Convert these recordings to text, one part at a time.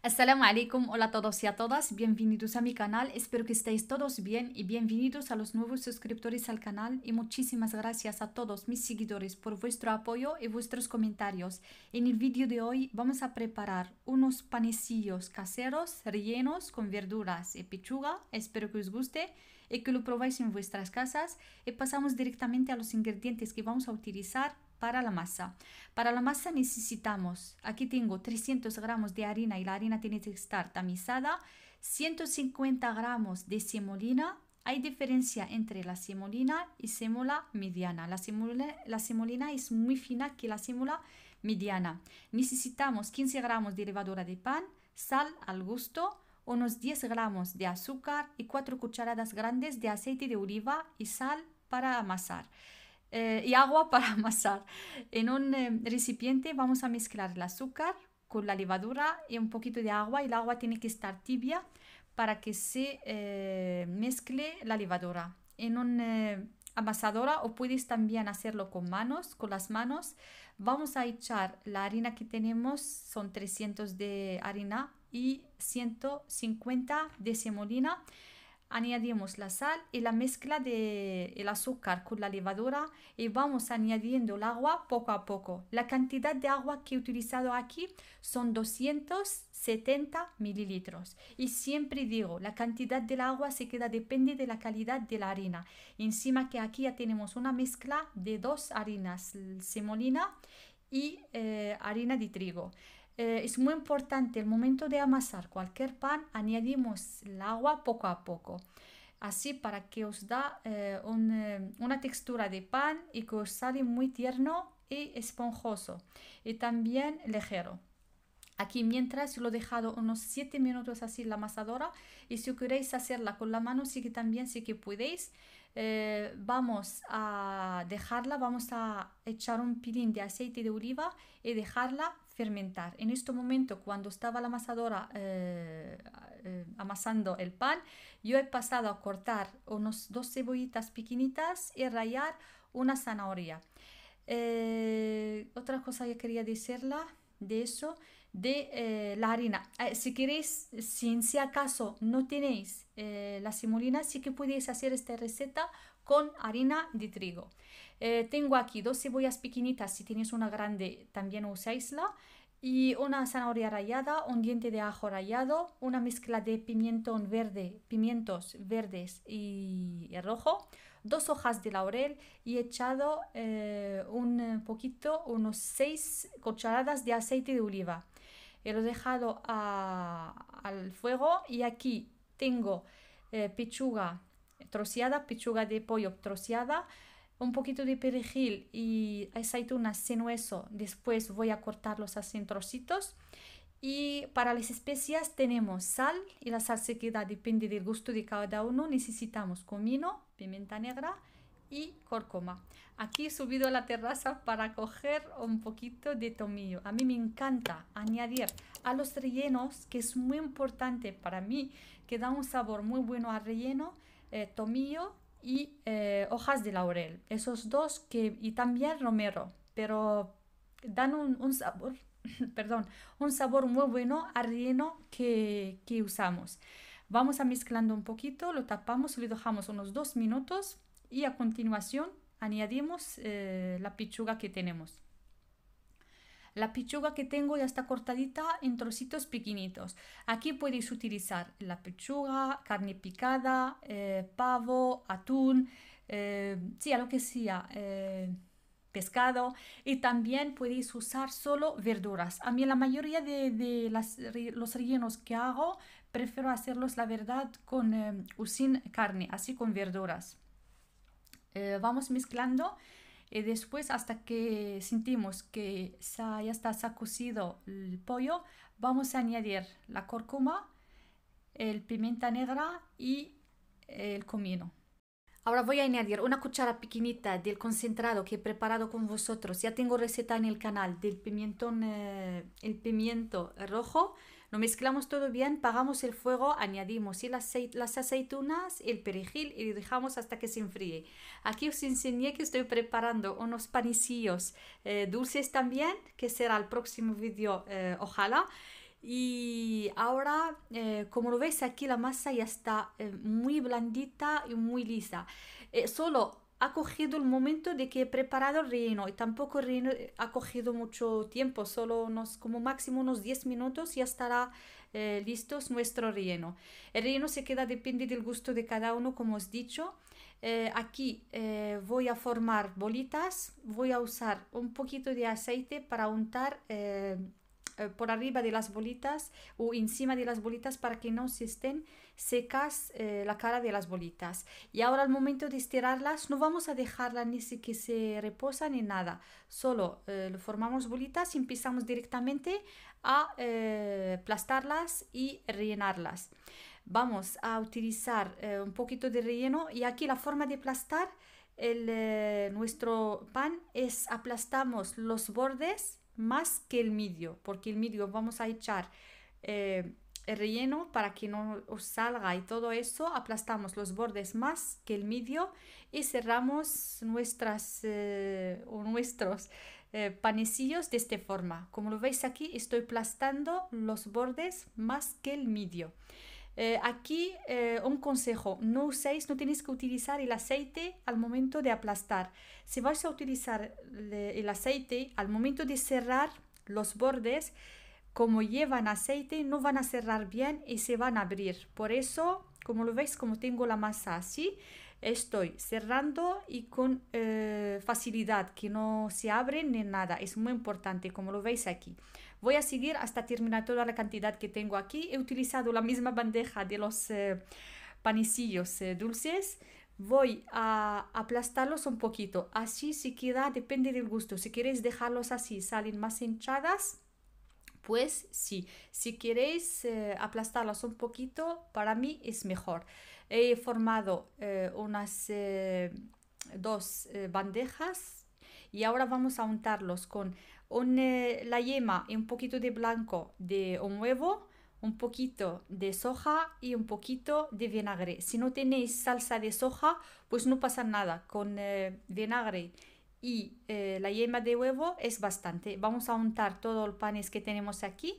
Assalamu alaikum, hola a todos y a todas, bienvenidos a mi canal, espero que estéis todos bien y bienvenidos a los nuevos suscriptores al canal y muchísimas gracias a todos mis seguidores por vuestro apoyo y vuestros comentarios. En el vídeo de hoy vamos a preparar unos panecillos caseros rellenos con verduras y pechuga, espero que os guste y que lo probáis en vuestras casas y pasamos directamente a los ingredientes que vamos a utilizar para la masa. Para la masa necesitamos, aquí tengo 300 gramos de harina y la harina tiene que estar tamizada, 150 gramos de semolina. Hay diferencia entre la semolina y semola mediana. La semolina, es muy fina que la semola mediana. Necesitamos 15 gramos de levadura de pan, sal al gusto, unos 10 gramos de azúcar y 4 cucharadas grandes de aceite de oliva y sal para amasar. Eh, y agua para amasar. En un eh, recipiente vamos a mezclar el azúcar con la levadura y un poquito de agua. Y el agua tiene que estar tibia para que se eh, mezcle la levadura. En una amasadora o puedes también hacerlo con manos, con las manos. Vamos a echar la harina que tenemos, son 300 de harina y 150 de semolina añadimos la sal y la mezcla de el azúcar con la levadura y vamos añadiendo el agua poco a poco. La cantidad de agua que he utilizado aquí son 270 mililitros. Y siempre digo, la cantidad del agua se queda depende de la calidad de la harina. Encima que aquí ya tenemos una mezcla de dos harinas, semolina y eh, harina de trigo. Eh, es muy importante el momento de amasar cualquier pan, añadimos el agua poco a poco. Así para que os da eh, eh, una textura de pan y que os sale muy tierno y esponjoso y también ligero. Aquí mientras lo he dejado unos 7 minutos así en la amasadora y si queréis hacerla con la mano sí que también sí que podéis. vamos a dejarla, vamos a echar un pilín de aceite de oliva y dejarla fermentar. En este momento, cuando estaba la amasadora eh, eh, amasando el pan, yo he pasado a cortar unos dos cebollitas pequeñitas y rayar una zanahoria. Eh, otra cosa que quería decirla de eso, de la harina. Ah, si queréis, si en si acaso no tenéis la simulina, sí que podéis hacer esta receta con harina de trigo. Eh, tengo aquí dos cebollas pequeñitas, si tienes una grande también usáisla, y una zanahoria rallada, un diente de ajo rallado, una mezcla de pimiento verde, pimientos verdes y rojo, dos hojas de laurel y he echado eh, un poquito, unos seis cucharadas de aceite de oliva. lo he dejado al fuego y aquí tengo eh, pechuga troceada, pechuga de pollo troceada, un poquito de perejil y aceitunas sin hueso. Después voy a cortarlos así en trocitos. Y para las especias tenemos sal y la sal se queda, depende del gusto de cada uno. Necesitamos comino, pimienta negra y córcoma. Aquí he subido a la terraza para coger un poquito de tomillo. A mí me encanta añadir a los rellenos, que es muy importante para mí, que da un sabor muy bueno al relleno eh, tomillo y eh, hojas de laurel. Esos dos que, y también romero, pero dan un, sabor, perdón, un sabor muy bueno al relleno que, que usamos. Vamos a mezclando un poquito, lo tapamos y lo dejamos unos dos minutos y a continuación añadimos eh, la pechuga que tenemos. La pechuga que tengo ya está cortadita en trocitos pequeñitos. Aquí podéis utilizar la pechuga, carne picada, eh, pavo, atún, eh, sí, a lo que sea, eh, pescado. Y también podéis usar solo verduras. A mí la mayoría de, los rellenos que hago, prefiero hacerlos, la verdad, con sin carne, así con verduras. vamos mezclando. Y eh, después, hasta que sentimos que ya está sacucido el pollo, vamos a añadir la cúrcuma, el pimienta negra y el comino. Ahora voy a añadir una cuchara pequeñita del concentrado que he preparado con vosotros. Ya tengo receta en el canal del pimentón, eh, el pimiento rojo. Lo mezclamos todo bien, pagamos el fuego, añadimos las aceitunas, el perejil y dejamos hasta que se enfríe. Aquí os enseñé que estoy preparando unos panecillos eh, dulces también, que será el próximo vídeo, eh, ojalá. Y ahora, eh, como lo veis aquí, la masa ya está muy blandita y muy lisa. solo ha cogido el momento de que he preparado el relleno y tampoco el ha cogido mucho tiempo, solo unos, como máximo unos 10 minutos ya estará eh, listo nuestro relleno. El relleno se queda, depende del gusto de cada uno, como os he dicho. Eh, aquí eh, voy a formar bolitas, voy a usar un poquito de aceite para untar eh, eh, por arriba de las bolitas o encima de las bolitas para que no se estén secas eh, la cara de las bolitas. Y ahora al momento de estirarlas no vamos a dejarla ni siquiera que se reposa ni nada. Solo eh, formamos bolitas y empezamos directamente a aplastarlas y rellenarlas. Vamos a utilizar un poquito de relleno y aquí la forma de aplastar el, nuestro pan es aplastamos los bordes más que el medio, porque el medio vamos a echar eh, el relleno para que no os salga y todo eso, aplastamos los bordes más que el medio y cerramos nuestras eh, o nuestros eh, panecillos de esta forma. Como lo veis aquí, estoy aplastando los bordes más que el medio. Eh, aquí eh, un consejo, no uséis, no tenéis que utilizar el aceite al momento de aplastar. Si vais a utilizar el aceite al momento de cerrar los bordes, como llevan aceite, no van a cerrar bien y se van a abrir. Por eso, como lo veis, como tengo la masa así, estoy cerrando y con eh, facilidad, que no se abre ni nada. Es muy importante, como lo veis aquí. Voy a seguir hasta terminar toda la cantidad que tengo aquí. He utilizado la misma bandeja de los eh, panecillos eh, dulces. Voy a aplastarlos un poquito. Así se queda, depende del gusto. Si queréis dejarlos así, salen más hinchadas pues sí, si queréis eh, aplastarlos un poquito, para mí es mejor. He formado eh, unas eh, dos bandejas y ahora vamos a untarlos con la yema y un poquito de blanco de un huevo un poquito de soja y un poquito de vinagre. Si no tenéis salsa de soja, pues no pasa nada. Con vinagre y eh, la yema de huevo es bastante. Vamos a untar todos los panes que tenemos aquí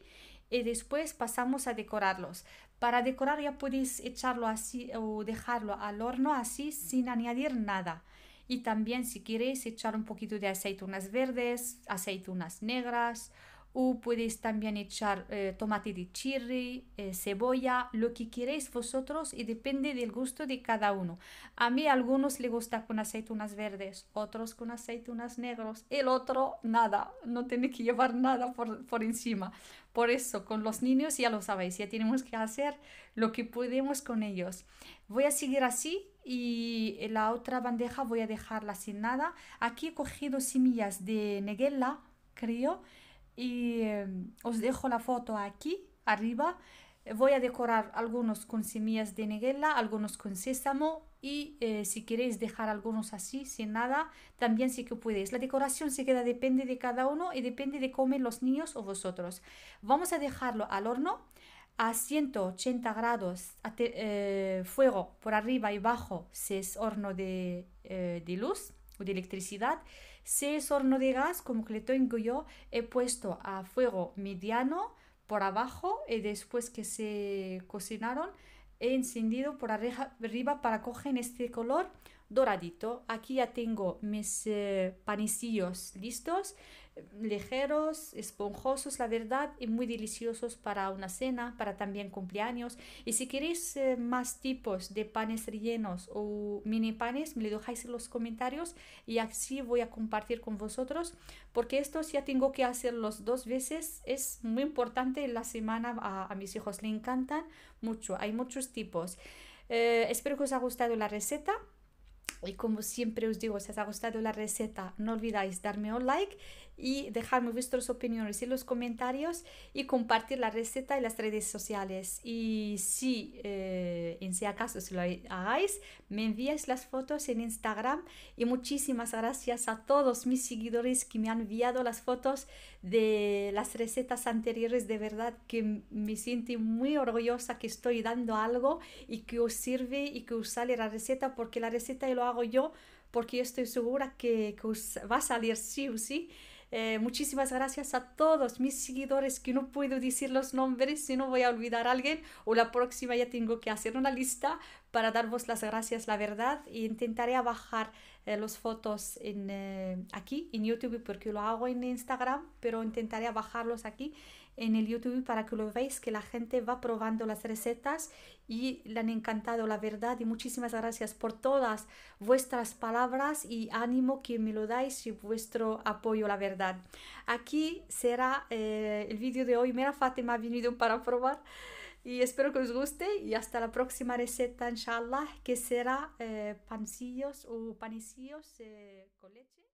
y después pasamos a decorarlos. Para decorar ya podéis echarlo así o dejarlo al horno así sin añadir nada. Y también si queréis echar un poquito de aceitunas verdes, aceitunas negras o podéis también echar eh, tomate de chirri, eh, cebolla, lo que queréis vosotros y depende del gusto de cada uno. A mí algunos les gusta con aceitunas verdes, otros con aceitunas negros, el otro nada, no tiene que llevar nada por, encima. Por eso, con los niños ya lo sabéis, ya tenemos que hacer lo que podemos con ellos. Voy a seguir así y la otra bandeja voy a dejarla sin nada. Aquí he cogido semillas de neguela, creo y em, os dejo la foto aquí arriba. Voy a decorar algunos con semillas de neguela, algunos con sésamo y eh, si queréis dejar algunos así, sin nada, también sí que puedes La decoración se queda, depende de cada uno y depende de cómo los niños o vosotros. Vamos a dejarlo al horno a 180 grados a eh, fuego por arriba y bajo si es horno de, eh, de luz o de electricidad. Si es horno de gas, como que le tengo yo, he puesto a fuego mediano por abajo y después que se cocinaron, he encendido por arriba para coger este color doradito. Aquí ya tengo mis eh, panecillos listos ligeros, esponjosos, la verdad, y muy deliciosos para una cena, para también cumpleaños. Y si queréis eh, más tipos de panes rellenos o mini panes, me lo dejáis en los comentarios y así voy a compartir con vosotros, porque estos ya tengo que hacerlos dos veces. Es muy importante en la semana, a, mis hijos le encantan mucho, hay muchos tipos. Eh, espero que os haya gustado la receta. Y como siempre os digo, si os ha gustado la receta, no olvidáis darme un like y dejarme vuestras opiniones en los comentarios y compartir la receta en las redes sociales. Y si, eh, en si acaso, si lo hagáis, me enviáis las fotos en Instagram. Y muchísimas gracias a todos mis seguidores que me han enviado las fotos de las recetas anteriores. De verdad que me siento muy orgullosa que estoy dando algo y que os sirve y que os sale la receta porque la receta yo lo hago yo porque estoy segura que, que va a salir sí o sí. Eh, muchísimas gracias a todos mis seguidores que no puedo decir los nombres si no voy a olvidar a alguien o la próxima ya tengo que hacer una lista para daros las gracias, la verdad, e intentaré bajar eh, los fotos en, eh, aquí en YouTube porque lo hago en Instagram, pero intentaré bajarlos aquí en el YouTube para que lo veáis, que la gente va probando las recetas y le han encantado la verdad. Y muchísimas gracias por todas vuestras palabras y ánimo que me lo dais y vuestro apoyo, la verdad. Aquí será eh, el vídeo de hoy. Mira, Fátima ha venido para probar y espero que os guste y hasta la próxima receta, inshallah, que será eh, pancillos o panecillos eh, con leche.